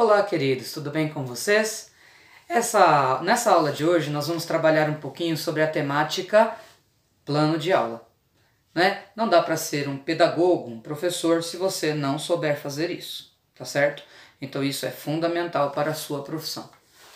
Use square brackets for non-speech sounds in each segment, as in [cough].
Olá, queridos, tudo bem com vocês? Essa, nessa aula de hoje nós vamos trabalhar um pouquinho sobre a temática plano de aula. Né? Não dá para ser um pedagogo, um professor, se você não souber fazer isso, tá certo? Então isso é fundamental para a sua profissão.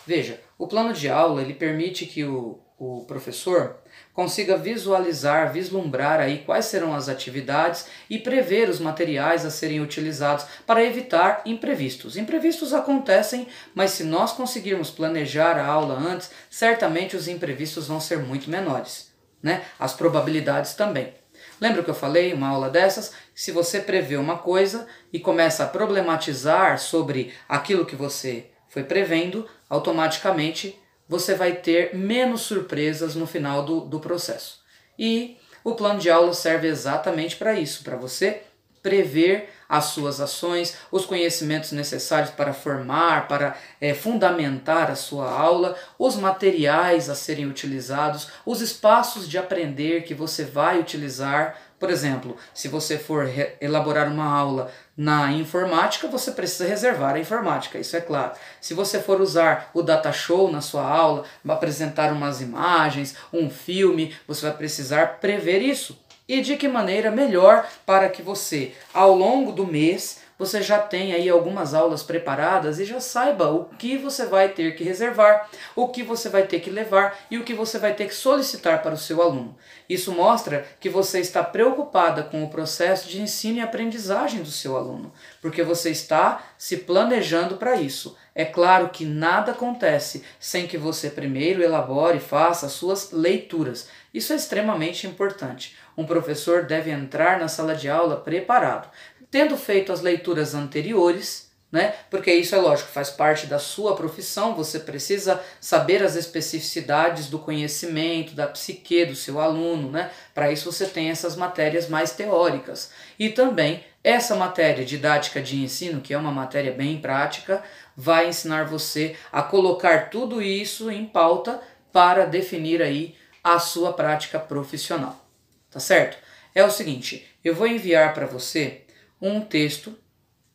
Veja, o plano de aula ele permite que o o professor consiga visualizar, vislumbrar aí quais serão as atividades e prever os materiais a serem utilizados para evitar imprevistos. Imprevistos acontecem, mas se nós conseguirmos planejar a aula antes, certamente os imprevistos vão ser muito menores, né? As probabilidades também. Lembra que eu falei, uma aula dessas, se você prevê uma coisa e começa a problematizar sobre aquilo que você foi prevendo, automaticamente você vai ter menos surpresas no final do, do processo. E o plano de aula serve exatamente para isso, para você prever as suas ações, os conhecimentos necessários para formar, para é, fundamentar a sua aula, os materiais a serem utilizados, os espaços de aprender que você vai utilizar por exemplo, se você for elaborar uma aula na informática, você precisa reservar a informática, isso é claro. Se você for usar o data show na sua aula, apresentar umas imagens, um filme, você vai precisar prever isso. E de que maneira melhor para que você, ao longo do mês, você já tenha aí algumas aulas preparadas e já saiba o que você vai ter que reservar, o que você vai ter que levar e o que você vai ter que solicitar para o seu aluno. Isso mostra que você está preocupada com o processo de ensino e aprendizagem do seu aluno, porque você está se planejando para isso. É claro que nada acontece sem que você primeiro elabore e faça suas leituras. Isso é extremamente importante. Um professor deve entrar na sala de aula preparado tendo feito as leituras anteriores, né? Porque isso é lógico, faz parte da sua profissão, você precisa saber as especificidades do conhecimento, da psique do seu aluno, né? Para isso você tem essas matérias mais teóricas. E também essa matéria didática de ensino, que é uma matéria bem prática, vai ensinar você a colocar tudo isso em pauta para definir aí a sua prática profissional. Tá certo? É o seguinte, eu vou enviar para você um texto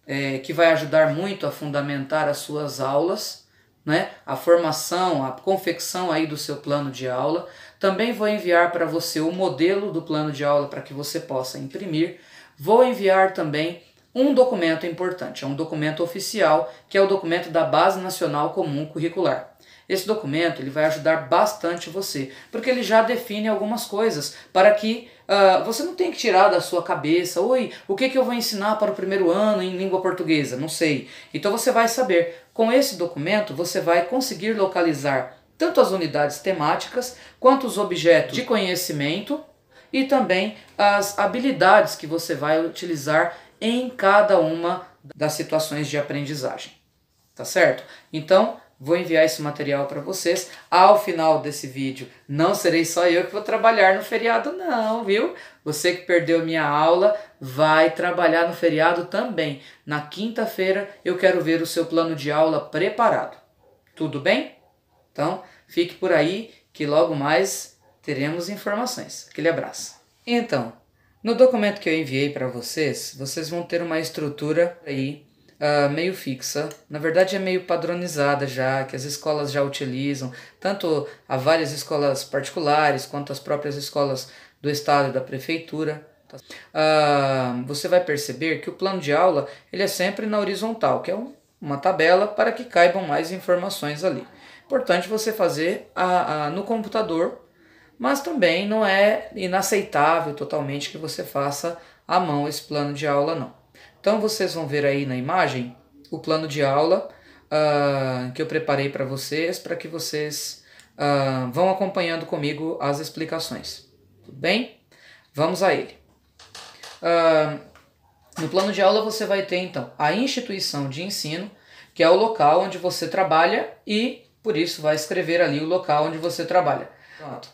é, que vai ajudar muito a fundamentar as suas aulas, né? a formação, a confecção aí do seu plano de aula. Também vou enviar para você o modelo do plano de aula para que você possa imprimir. Vou enviar também um documento importante, é um documento oficial, que é o documento da Base Nacional Comum Curricular. Esse documento ele vai ajudar bastante você, porque ele já define algumas coisas para que uh, você não tenha que tirar da sua cabeça, oi, o que, que eu vou ensinar para o primeiro ano em língua portuguesa? Não sei. Então você vai saber. Com esse documento você vai conseguir localizar tanto as unidades temáticas quanto os objetos de conhecimento e também as habilidades que você vai utilizar em cada uma das situações de aprendizagem. Tá certo? Então, vou enviar esse material para vocês. Ao final desse vídeo, não serei só eu que vou trabalhar no feriado, não, viu? Você que perdeu minha aula vai trabalhar no feriado também. Na quinta-feira eu quero ver o seu plano de aula preparado. Tudo bem? Então, fique por aí que logo mais teremos informações. Aquele abraço. Então, no documento que eu enviei para vocês, vocês vão ter uma estrutura aí uh, meio fixa, na verdade é meio padronizada já, que as escolas já utilizam, tanto a várias escolas particulares quanto as próprias escolas do estado e da prefeitura. Uh, você vai perceber que o plano de aula ele é sempre na horizontal, que é uma tabela para que caibam mais informações ali. Importante você fazer a, a, no computador, mas também não é inaceitável totalmente que você faça à mão esse plano de aula, não. Então vocês vão ver aí na imagem o plano de aula uh, que eu preparei para vocês, para que vocês uh, vão acompanhando comigo as explicações. Tudo bem? Vamos a ele. Uh, no plano de aula você vai ter então a instituição de ensino, que é o local onde você trabalha e por isso vai escrever ali o local onde você trabalha. Pronto.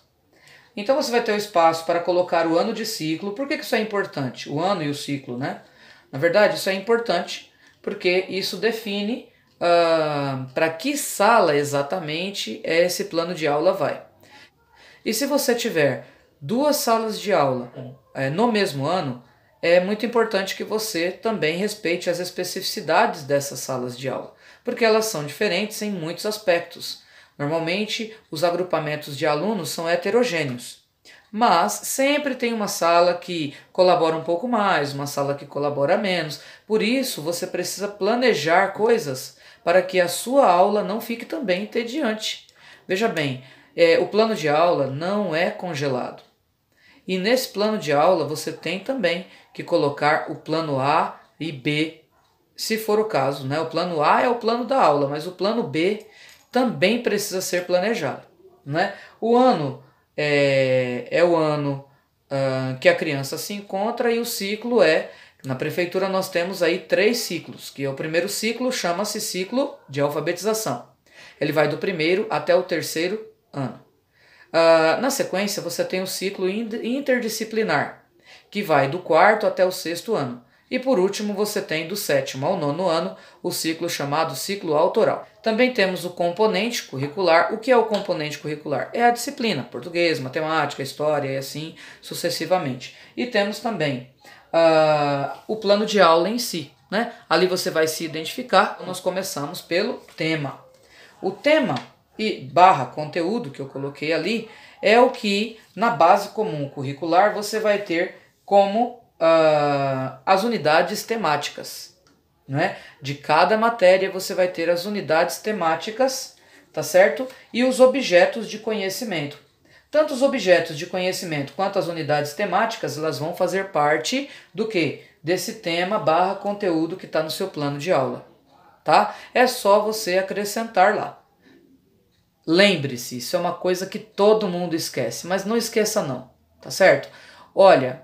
Então você vai ter o espaço para colocar o ano de ciclo. Por que, que isso é importante? O ano e o ciclo, né? Na verdade, isso é importante porque isso define uh, ah, para que sala exatamente esse plano de aula vai. E se você tiver duas salas de aula uhum. eh, no mesmo ano, é muito importante que você também respeite as especificidades dessas salas de aula, porque elas são diferentes em muitos aspectos. Normalmente, os agrupamentos de alunos são heterogêneos. Mas sempre tem uma sala que colabora um pouco mais, uma sala que colabora menos. Por isso, você precisa planejar coisas para que a sua aula não fique também entediante. Veja bem, é, o plano de aula não é congelado. E nesse plano de aula você tem também que colocar o plano A e B, se for o caso. Né? O plano A é o plano da aula, mas o plano B também precisa ser planejado. Né? O ano é, é o ano uh, que a criança se encontra e o ciclo é. Na prefeitura nós temos aí três ciclos, que é o primeiro ciclo chama-se ciclo de alfabetização. Ele vai do primeiro até o terceiro ano. Uh, na sequência, você tem o ciclo interdisciplinar, que vai do quarto até o sexto ano. E por último, você tem do sétimo ao nono ano o ciclo chamado ciclo autoral. Também temos o componente curricular. O que é o componente curricular? É a disciplina, português, matemática, história e assim sucessivamente. E temos também uh, o plano de aula em si. Né? Ali você vai se identificar. Nós começamos pelo tema. O tema e barra conteúdo que eu coloquei ali é o que na base comum curricular você vai ter como uh, as unidades temáticas. Né? De cada matéria você vai ter as unidades temáticas, tá certo? E os objetos de conhecimento. Tanto os objetos de conhecimento quanto as unidades temáticas, elas vão fazer parte do que? Desse tema barra conteúdo que está no seu plano de aula. Tá? É só você acrescentar lá. Lembre-se, isso é uma coisa que todo mundo esquece, mas não esqueça não, tá certo? Olha,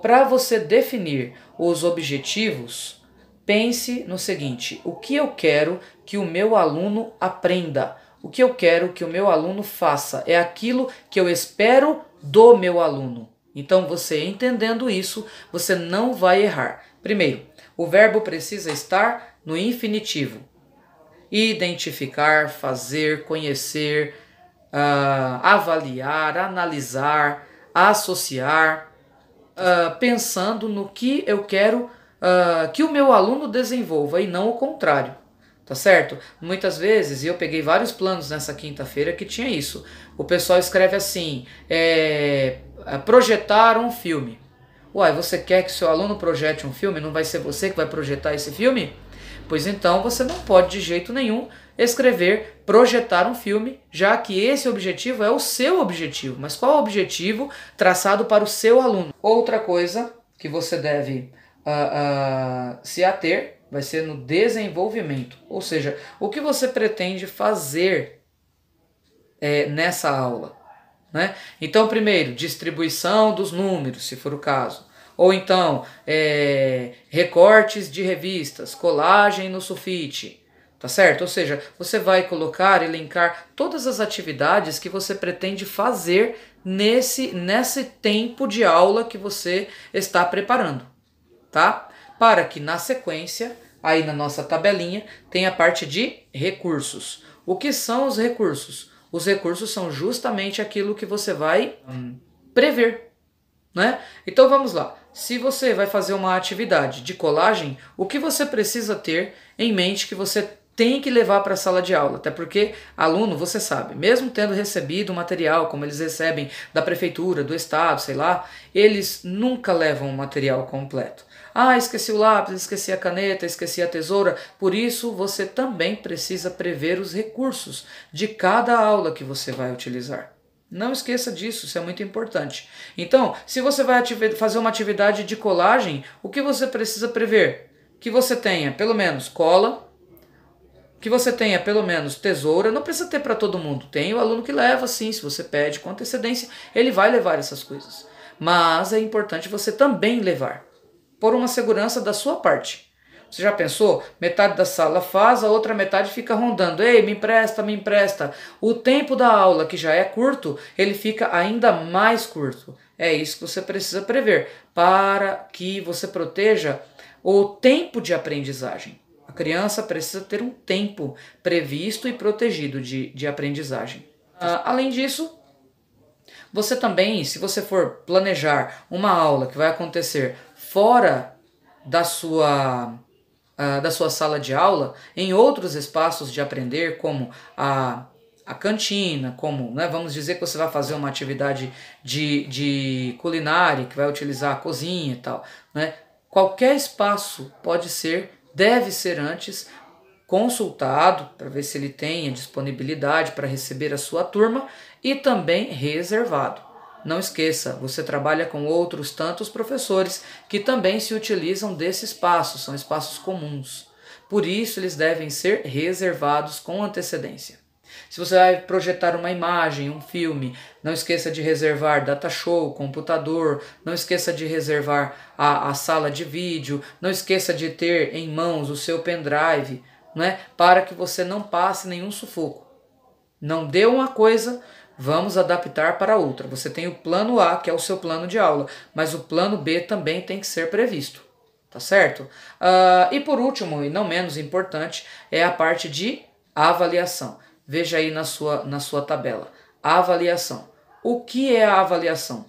para você definir os objetivos, pense no seguinte: o que eu quero que o meu aluno aprenda? O que eu quero que o meu aluno faça? É aquilo que eu espero do meu aluno. Então, você entendendo isso, você não vai errar. Primeiro, o verbo precisa estar no infinitivo. Identificar, fazer, conhecer, uh, avaliar, analisar, associar, uh, pensando no que eu quero uh, que o meu aluno desenvolva e não o contrário. Tá certo? Muitas vezes, e eu peguei vários planos nessa quinta-feira que tinha isso. O pessoal escreve assim: é, projetar um filme. Uai, você quer que seu aluno projete um filme? Não vai ser você que vai projetar esse filme? Pois então você não pode de jeito nenhum escrever, projetar um filme, já que esse objetivo é o seu objetivo. Mas qual o objetivo traçado para o seu aluno? Outra coisa que você deve uh, uh, se ater vai ser no desenvolvimento, ou seja, o que você pretende fazer é, nessa aula. Né? Então, primeiro, distribuição dos números, se for o caso. Ou então, é, recortes de revistas, colagem no sulfite. Tá certo? Ou seja, você vai colocar, e linkar todas as atividades que você pretende fazer nesse, nesse tempo de aula que você está preparando. Tá? Para que na sequência, aí na nossa tabelinha, tenha a parte de recursos. O que são os recursos? Os recursos são justamente aquilo que você vai hum, prever, né? Então vamos lá. Se você vai fazer uma atividade de colagem, o que você precisa ter em mente que você tem que levar para a sala de aula, até porque aluno, você sabe, mesmo tendo recebido o material como eles recebem da prefeitura, do estado, sei lá, eles nunca levam o material completo. Ah, esqueci o lápis, esqueci a caneta, esqueci a tesoura. Por isso, você também precisa prever os recursos de cada aula que você vai utilizar. Não esqueça disso, isso é muito importante. Então, se você vai fazer uma atividade de colagem, o que você precisa prever? Que você tenha pelo menos cola, que você tenha pelo menos tesoura, não precisa ter para todo mundo. Tem o aluno que leva, sim, se você pede com antecedência, ele vai levar essas coisas. Mas é importante você também levar por uma segurança da sua parte. Você já pensou? Metade da sala faz, a outra metade fica rondando. Ei, me empresta, me empresta. O tempo da aula, que já é curto, ele fica ainda mais curto. É isso que você precisa prever para que você proteja o tempo de aprendizagem. A criança precisa ter um tempo previsto e protegido de, de aprendizagem. Ah, além disso, você também, se você for planejar uma aula que vai acontecer fora da sua, uh, da sua sala de aula, em outros espaços de aprender, como a, a cantina, como né, vamos dizer que você vai fazer uma atividade de, de culinária, que vai utilizar a cozinha e tal. Né? Qualquer espaço pode ser, deve ser antes consultado para ver se ele tem a disponibilidade para receber a sua turma e também reservado. Não esqueça, você trabalha com outros tantos professores que também se utilizam desse espaço, são espaços comuns. Por isso, eles devem ser reservados com antecedência. Se você vai projetar uma imagem, um filme, não esqueça de reservar data show, computador, não esqueça de reservar a, a sala de vídeo, não esqueça de ter em mãos o seu pendrive, né, para que você não passe nenhum sufoco. Não dê uma coisa Vamos adaptar para outra. Você tem o plano A, que é o seu plano de aula, mas o plano B também tem que ser previsto. Tá certo? Uh, e por último, e não menos importante, é a parte de avaliação. Veja aí na sua, na sua tabela. avaliação. O que é a avaliação?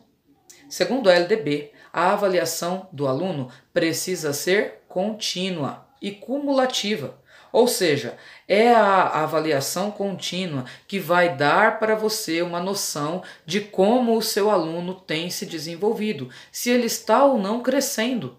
Segundo a LDB, a avaliação do aluno precisa ser contínua e cumulativa. Ou seja, é a avaliação contínua que vai dar para você uma noção de como o seu aluno tem se desenvolvido, se ele está ou não crescendo.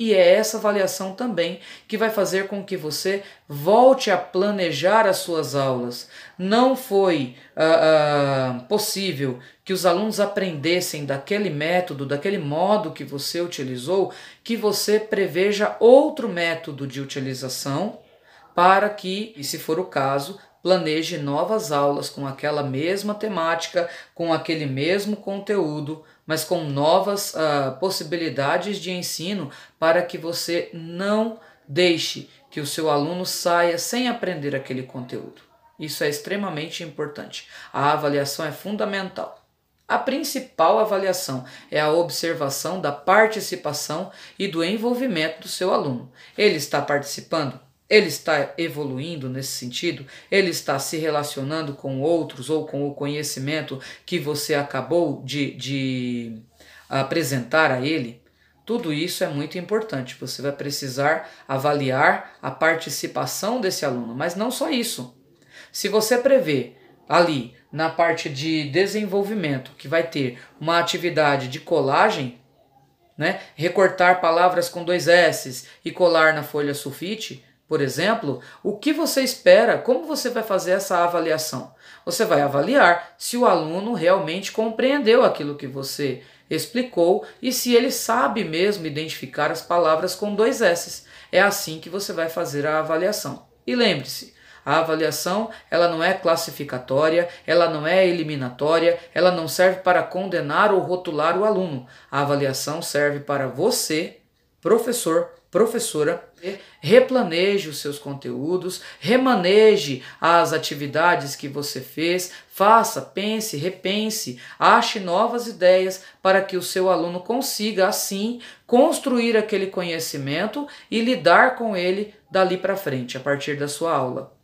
E é essa avaliação também que vai fazer com que você volte a planejar as suas aulas. Não foi uh, uh, possível que os alunos aprendessem daquele método, daquele modo que você utilizou, que você preveja outro método de utilização para que, e se for o caso, planeje novas aulas com aquela mesma temática, com aquele mesmo conteúdo, mas com novas uh, possibilidades de ensino para que você não deixe que o seu aluno saia sem aprender aquele conteúdo. Isso é extremamente importante. A avaliação é fundamental. A principal avaliação é a observação da participação e do envolvimento do seu aluno. Ele está participando? Ele está evoluindo nesse sentido? Ele está se relacionando com outros ou com o conhecimento que você acabou de, de apresentar a ele? Tudo isso é muito importante. Você vai precisar avaliar a participação desse aluno, mas não só isso. Se você prevê ali na parte de desenvolvimento que vai ter uma atividade de colagem, né, recortar palavras com dois S's e colar na folha sulfite, por exemplo, o que você espera, como você vai fazer essa avaliação? Você vai avaliar se o aluno realmente compreendeu aquilo que você explicou e se ele sabe mesmo identificar as palavras com dois S's. É assim que você vai fazer a avaliação. E lembre-se, a avaliação ela não é classificatória, ela não é eliminatória, ela não serve para condenar ou rotular o aluno. A avaliação serve para você, professor, professora, replaneje os seus conteúdos, remaneje as atividades que você fez, faça, pense, repense, ache novas ideias para que o seu aluno consiga assim construir aquele conhecimento e lidar com ele dali para frente, a partir da sua aula.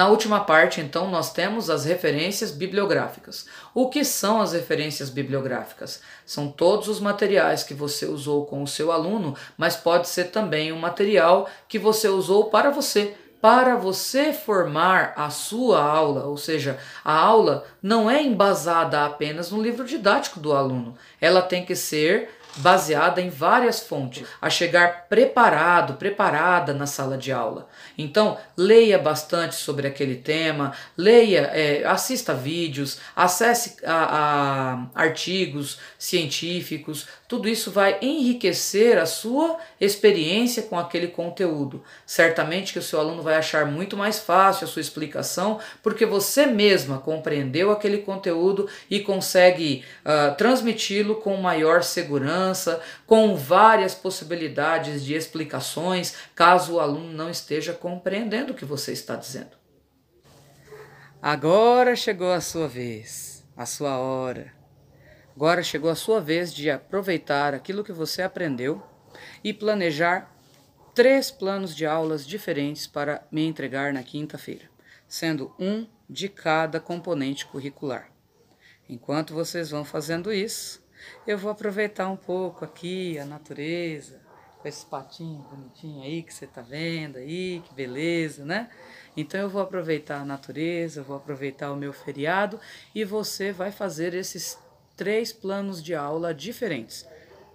Na última parte, então, nós temos as referências bibliográficas. O que são as referências bibliográficas? São todos os materiais que você usou com o seu aluno, mas pode ser também um material que você usou para você, para você formar a sua aula, ou seja, a aula não é embasada apenas no livro didático do aluno. Ela tem que ser baseada em várias fontes, a chegar preparado, preparada na sala de aula. Então, leia bastante sobre aquele tema, leia, é, assista vídeos, acesse a, a artigos científicos tudo isso vai enriquecer a sua experiência com aquele conteúdo. Certamente que o seu aluno vai achar muito mais fácil a sua explicação, porque você mesma compreendeu aquele conteúdo e consegue uh, transmiti-lo com maior segurança, com várias possibilidades de explicações, caso o aluno não esteja compreendendo o que você está dizendo. Agora chegou a sua vez, a sua hora. Agora chegou a sua vez de aproveitar aquilo que você aprendeu e planejar três planos de aulas diferentes para me entregar na quinta-feira, sendo um de cada componente curricular. Enquanto vocês vão fazendo isso, eu vou aproveitar um pouco aqui a natureza, com esse patinho bonitinho aí que você está vendo aí, que beleza, né? Então eu vou aproveitar a natureza, vou aproveitar o meu feriado e você vai fazer esses três planos de aula diferentes,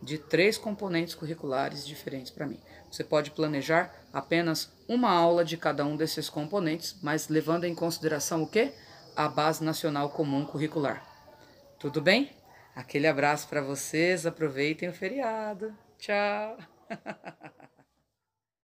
de três componentes curriculares diferentes para mim. Você pode planejar apenas uma aula de cada um desses componentes, mas levando em consideração o que? A Base Nacional Comum Curricular. Tudo bem? Aquele abraço para vocês, aproveitem o feriado. Tchau! [laughs]